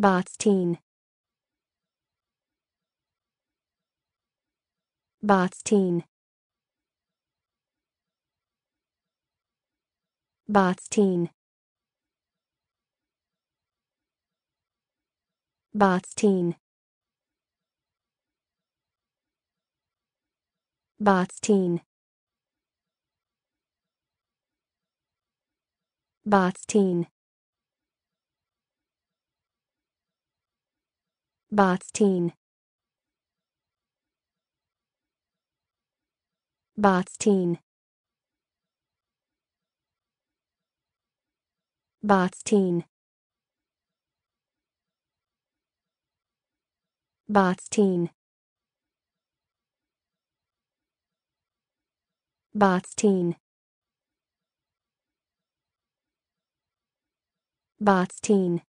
Bots teen. Bots teen. Bots teen. teen. teen. Bots Botstein. Bots Botstein. Bots Botstein.